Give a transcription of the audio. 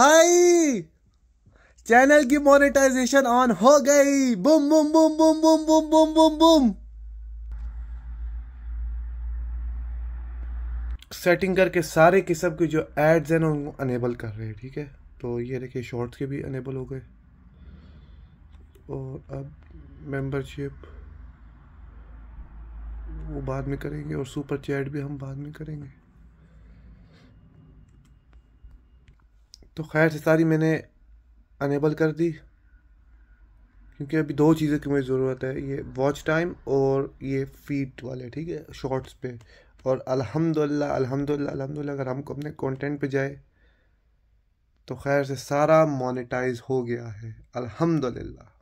हाय channel की monetization on हो गई बुम बुम बुम बुम बुम बुम बुम बुम बुम सेटिंग करके सारे किस्म के जो एड्स हैं ना उनको अनेबल कर रहे हैं ठीक है तो ये देखिए शॉर्ट्स के भी अनेबल हो गए और अब मेंबरशिप वो बाद में करेंगे और सुपर चैट भी हम बाद में करेंगे तो खैर से सारी मैंने अनेबल कर दी क्योंकि अभी दो चीज़ें की मुझे ज़रूरत है ये वॉच टाइम और ये फीट वाले ठीक है शॉर्ट्स पे और अल्हम्दुलिल्लाह अल्हम्दुलिल्लाह अल्हम्दुलिल्लाह अगर हमको अपने कंटेंट पे जाए तो खैर से सारा मोनेटाइज हो गया है अल्हम्दुलिल्लाह